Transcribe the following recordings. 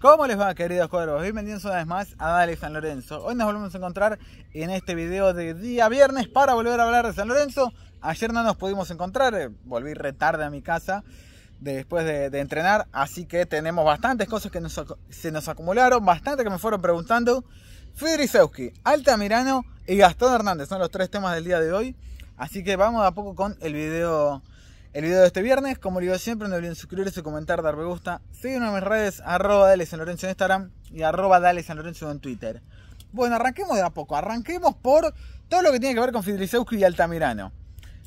¿Cómo les va queridos cuervos? Bienvenidos una vez más a Dale San Lorenzo. Hoy nos volvemos a encontrar en este video de día viernes para volver a hablar de San Lorenzo. Ayer no nos pudimos encontrar, eh, volví retarde a mi casa después de, entrenar, así que tenemos bastantes cosas que se nos acumularon, bastante que me fueron preguntando. Fidrisewski, Altamirano y Gastón Hernández son los tres temas del día de hoy, así que vamos a poco con el video el video de este viernes. Como digo siempre, no olviden suscribirse, comentar, dar me gusta. Síguenos en mis redes, arroba Dale Lorenzo en Instagram y arroba Dale en Twitter. Bueno, arranquemos de a poco. Arranquemos por todo lo que tiene que ver con Fideliceuscu y Altamirano.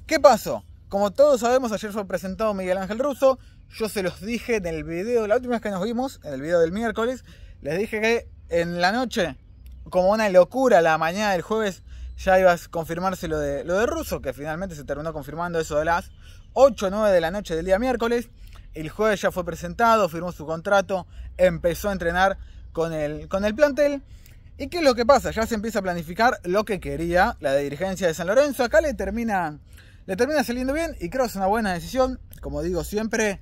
¿Qué pasó? Como todos sabemos, ayer fue presentado Miguel Ángel Russo. Yo se los dije en el video, la última vez que nos vimos, en el video del miércoles, les dije que en la noche, como una locura, la mañana del jueves ya iba a confirmarse lo de, lo de Russo, que finalmente se terminó confirmando eso de las 8 o 9 de la noche del día miércoles. El jueves ya fue presentado, firmó su contrato, empezó a entrenar con el, con el plantel. ¿Y qué es lo que pasa? Ya se empieza a planificar lo que quería la dirigencia de San Lorenzo. Acá le termina, le termina saliendo bien y creo que es una buena decisión. Como digo siempre,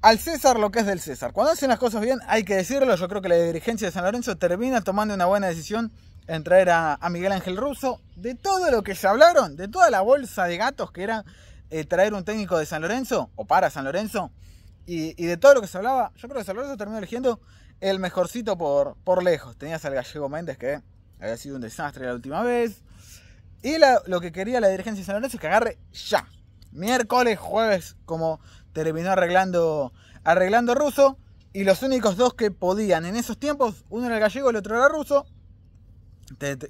al César lo que es del César. Cuando hacen las cosas bien hay que decirlo. Yo creo que la dirigencia de San Lorenzo termina tomando una buena decisión en traer a, Miguel Ángel Russo, de todo lo que se hablaron, de toda la bolsa de gatos que era eh, traer un técnico de San Lorenzo, o para San Lorenzo, y, de todo lo que se hablaba, yo creo que San Lorenzo terminó eligiendo el mejorcito por, por lejos. Tenías al gallego Méndez que había sido un desastre la última vez. Y lo que quería la dirigencia de San Lorenzo es que agarre ya. Miércoles, jueves, como terminó arreglando, arreglando Russo. Y los únicos dos que podían en esos tiempos, uno era el gallego, el otro era el ruso,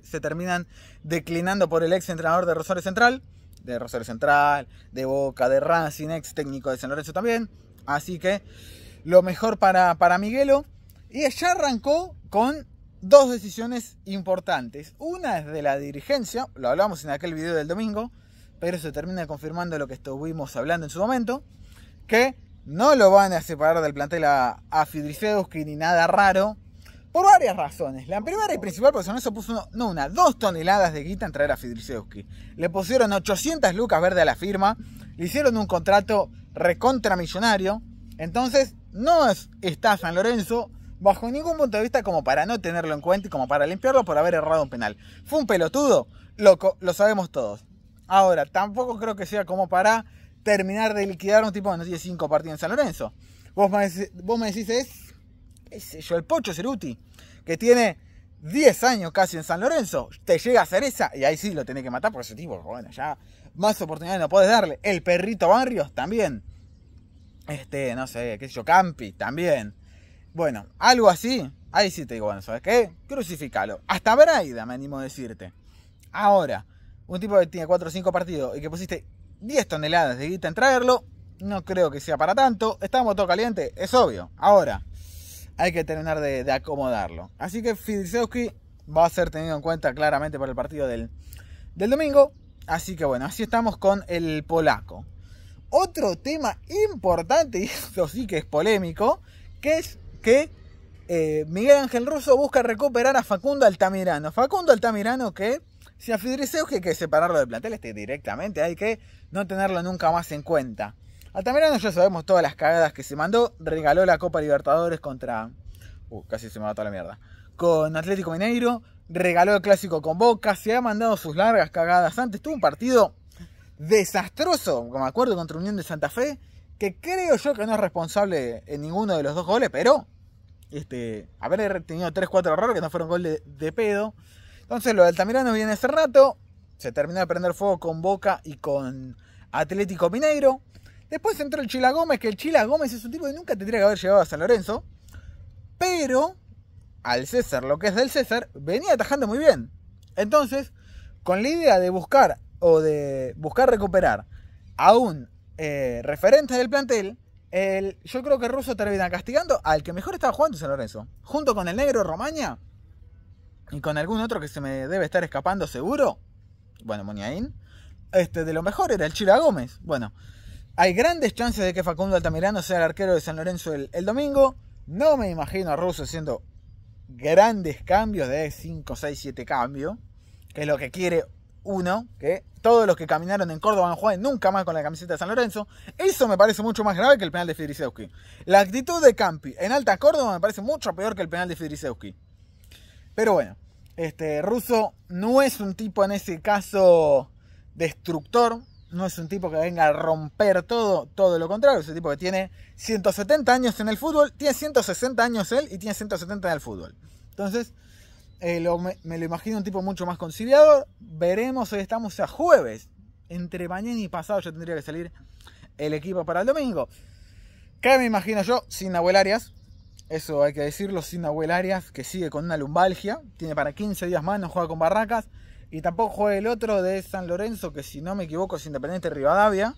se terminan declinando por el ex entrenador de Rosario Central, de Rosario Central, de Boca, de Racing, ex técnico de San Lorenzo también. Así que lo mejor para, para Miguelo. Y ya arrancó con dos decisiones importantes. Una es de la dirigencia, lo hablamos en aquel video del domingo, pero se termina confirmando lo que estuvimos hablando en su momento, que no lo van a separar del plantel a, a ni nada raro, por varias razones. La primera y principal, porque Lorenzo puso uno, no una, dos toneladas de guita en traer a Fidrisewski. Le pusieron 800 lucas verdes a la firma, le hicieron un contrato recontramillonario. Entonces, no está San Lorenzo bajo ningún punto de vista como para no tenerlo en cuenta y como para limpiarlo por haber errado un penal. Fue un pelotudo, loco, lo sabemos todos. Ahora, tampoco creo que sea como para terminar de liquidar un tipo de no 5 partidos en San Lorenzo. Vos me, vos me decís, es yo, el Pocho Ceruti, que tiene 10 años casi en San Lorenzo, te llega a hacer y ahí sí lo tenés que matar porque ese tipo, bueno, ya más oportunidades no podés darle. El perrito Barrios también. Este, no sé, qué sé yo, Campi también. Bueno, algo así, ahí sí te digo, bueno, ¿sabes qué? Crucifícalo. Hasta Braida, me animo a decirte. Ahora, un tipo que tiene 4 o 5 partidos y que pusiste 10 toneladas de guita en traerlo, no creo que sea para tanto. Está todo caliente, es obvio. Ahora, hay que terminar de, acomodarlo. Así que Fidrisewski va a ser tenido en cuenta claramente para el partido del, domingo. Así que bueno, así estamos con el polaco. Otro tema importante, y esto sí que es polémico, que es que eh, Miguel Ángel Russo busca recuperar a Facundo Altamirano. Facundo Altamirano que, si a Fidisevsky que hay que separarlo del plantel, este directamente, hay que no tenerlo nunca más en cuenta. Altamirano ah, ya sabemos todas las cagadas que se mandó. Regaló la Copa Libertadores contra. Uh, casi se me toda la mierda. Con Atlético Mineiro. Regaló el clásico con Boca. Se ha mandado sus largas cagadas antes. Tuvo un partido desastroso, como acuerdo, contra Unión de Santa Fe. Que creo yo que no es responsable en ninguno de los dos goles, pero. Este, haber tenido 3-4 errores que no fueron gol de, de pedo. Entonces lo de Altamirano viene hace rato. Se terminó de prender fuego con Boca y con Atlético Mineiro. Después entró el Chila Gómez, que el Chila Gómez es un tipo que nunca tendría que haber llegado a San Lorenzo. Pero al César, lo que es del César, venía atajando muy bien. Entonces, con la idea de buscar o de buscar recuperar a un eh, referente del plantel, el, yo creo que Russo termina castigando al que mejor estaba jugando San Lorenzo. Junto con el negro Romaña y con algún otro que se me debe estar escapando seguro. Bueno, Moñaín... Este, de lo mejor era el Chila Gómez. Bueno, hay grandes chances de que Facundo Altamirano sea el arquero de San Lorenzo el, domingo. No me imagino a Russo haciendo grandes cambios de 5, 6, 7 cambios, que es lo que quiere uno, que todos los que caminaron en Córdoba no jueguen nunca más con la camiseta de San Lorenzo. Eso me parece mucho más grave que el penal de Fidrisewski. La actitud de Campi en Alta Córdoba me parece mucho peor que el penal de Fidrisewski. Pero bueno, este Russo no es un tipo en ese caso destructor, no es un tipo que venga a romper todo, todo lo contrario, es un tipo que tiene 170 años en el fútbol, tiene 160 años él y tiene 170 en el fútbol. Entonces, eh, me, lo imagino un tipo mucho más conciliador. Veremos, hoy estamos a jueves. Entre mañana y pasado ya tendría que salir el equipo para el domingo. ¿Qué me imagino yo? Sin Abuelarias, Arias. Eso hay que decirlo, sin Abuelarias, Arias, que sigue con una lumbalgia. Tiene para 15 días más, no juega con Barracas. Y tampoco juega el otro de San Lorenzo, que si no me equivoco es Independiente Rivadavia.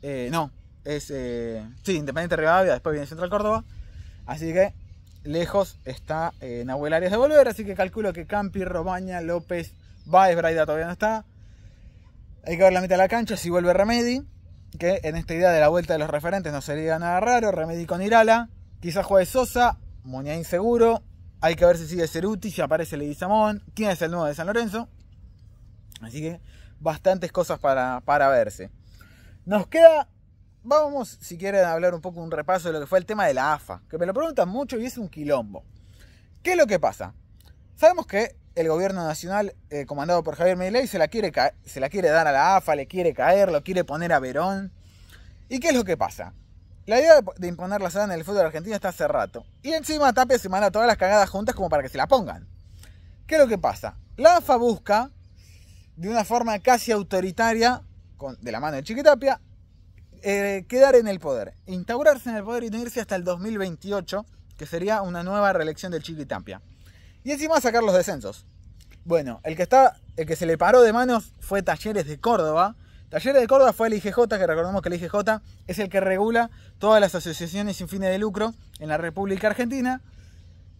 Eh, no, es. Eh, sí, Independiente Rivadavia, después viene Central Córdoba. Así que lejos está en eh, Nahuel Arias de volver. Así que calculo que Campi, Romaña, López, Baez, Braida todavía no está. Hay que ver la mitad de la cancha si vuelve Remedi. Que en esta idea de la vuelta de los referentes no sería nada raro. Remedi con Irala. Quizás juegue Sosa. Muña inseguro. Hay que ver si sigue Ceruti, si aparece Samón. ¿Quién es el nuevo de San Lorenzo? Así que bastantes cosas para, verse. Nos queda, vamos si quieren hablar un poco un repaso de lo que fue el tema de la AFA, que me lo preguntan mucho y es un quilombo. ¿Qué es lo que pasa? Sabemos que el gobierno nacional eh, comandado por Javier Milei se la, quiere se la quiere dar a la AFA, le quiere caer, lo quiere poner a Verón. ¿Y qué es lo que pasa? La idea de imponer la SAD en el fútbol argentino está hace rato. Y encima Tapia se manda todas las cagadas juntas como para que se la pongan. ¿Qué es lo que pasa? La AFA busca de una forma casi autoritaria, de la mano de Chiquitapia, eh, quedar en el poder, instaurarse en el poder y unirse hasta el 2028, que sería una nueva reelección del Chiquitapia. Y encima sacar los descensos. Bueno, el que, está, el que se le paró de manos fue Talleres de Córdoba. Talleres de Córdoba fue el IGJ, que recordemos que el IGJ es el que regula todas las asociaciones sin fines de lucro en la República Argentina.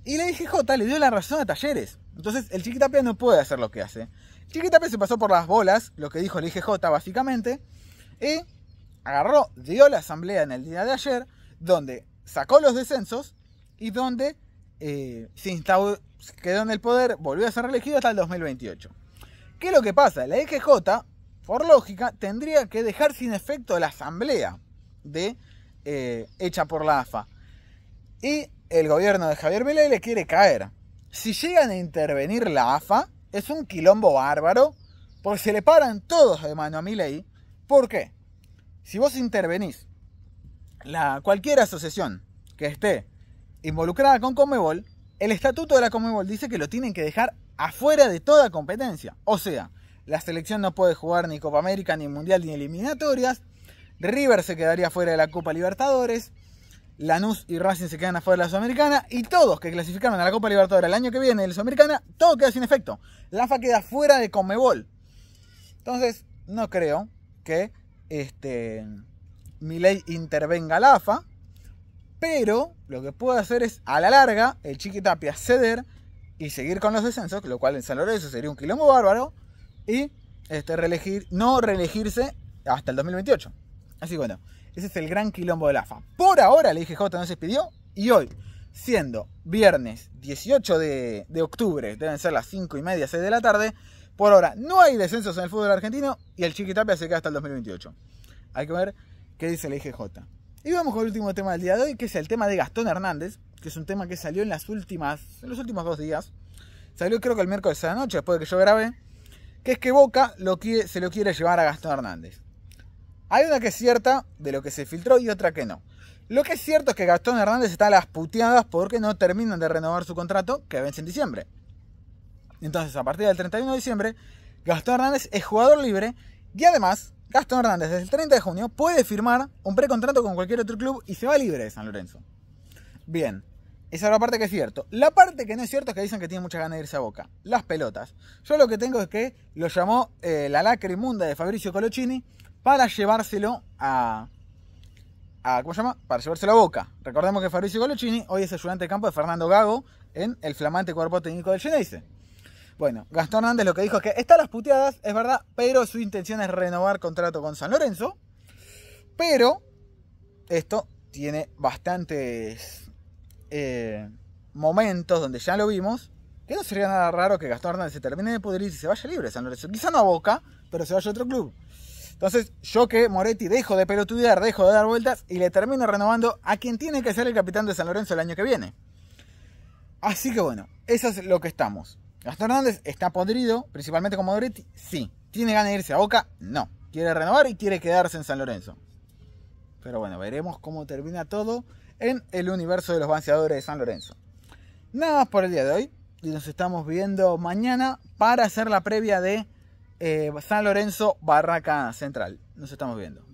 Y el IGJ le dio la razón a Talleres. Entonces el Chiquitapia no puede hacer lo que hace. Chiquitape se pasó por las bolas, lo que dijo el IGJ básicamente, y agarró, dio la asamblea en el día de ayer, donde sacó los descensos y donde eh, se quedó en el poder, volvió a ser elegido hasta el 2028. ¿Qué es lo que pasa? La IGJ, por lógica, tendría que dejar sin efecto la asamblea de, eh, hecha por la AFA. Y el gobierno de Javier Milei le quiere caer. Si llegan a intervenir la AFA, es un quilombo bárbaro, porque se le paran todos de mano a mi ¿Por qué? Si vos intervenís, la, cualquier asociación que esté involucrada con Comebol, el estatuto de la Comebol dice que lo tienen que dejar afuera de toda competencia. O sea, la selección no puede jugar ni Copa América, ni Mundial, ni eliminatorias. River se quedaría fuera de la Copa Libertadores. Lanús y Racing se quedan afuera de la Sudamericana y todos que clasificaron a la Copa Libertadores el año que viene de la Sudamericana, todo queda sin efecto. La AFA queda fuera de Comebol Entonces, no creo que este, ley intervenga la AFA, pero lo que puede hacer es a la larga el Chiquitapia ceder y seguir con los descensos, lo cual en San Lorenzo sería un quilombo bárbaro, y este, no reelegirse hasta el 2028. Así bueno. Ese es el gran quilombo del AFA. Por ahora, la IGJ no se expidió. y hoy, siendo viernes 18 de, octubre, deben ser las 5 y media, 6 de la tarde, por ahora no hay descensos en el fútbol argentino y el Chiquitapia se queda hasta el 2028. Hay que ver qué dice el IGJ. Y vamos con el último tema del día de hoy, que es el tema de Gastón Hernández, que es un tema que salió en las últimas, en los últimos dos días. Salió creo que el miércoles de la noche, después de que yo grabé, que es que Boca se lo quiere llevar a Gastón Hernández. Hay una que es cierta de lo que se filtró y otra que no. Lo que es cierto es que Gastón Hernández está a las puteadas porque no terminan de renovar su contrato que vence en diciembre. Entonces, a partir del 31 de diciembre, Gastón Hernández es jugador libre y además, Gastón Hernández desde el 30 de junio puede firmar un precontrato con cualquier otro club y se va libre de San Lorenzo. Bien, esa es la parte que es cierto. La parte que no es cierto es que dicen que tiene mucha ganas de irse a Boca. Las pelotas. Yo lo que tengo es que lo llamó eh, la lacrimunda de Fabricio Colocini para llevárselo a, ¿cómo se llama? Para llevárselo a Boca. Recordemos que Fabricio Golocini hoy es ayudante de campo de Fernando Gago en el flamante cuerpo técnico del Geneise. Bueno, Gastón Hernández lo que dijo es que está las puteadas, es verdad, pero su intención es renovar contrato con San Lorenzo. Pero esto tiene bastantes eh, momentos donde ya lo vimos. Que no sería nada raro que Gastón Hernández se termine de pudrir y se vaya libre San Lorenzo. Quizá no a Boca, pero se vaya a otro club. Entonces, yo que Moretti dejo de pelotudear, dejo de dar vueltas y le termino renovando a quien tiene que ser el capitán de San Lorenzo el año que viene. Así que bueno, eso es lo que estamos. Gastón Hernández está podrido, principalmente con Moretti, sí. ¿Tiene ganas de irse a Boca? No. Quiere renovar y quiere quedarse en San Lorenzo. Pero bueno, veremos cómo termina todo en el universo de los balanceadores de San Lorenzo. Nada más por el día de hoy. Y nos estamos viendo mañana para hacer la previa de eh, San Lorenzo, Barraca Central. Nos estamos viendo.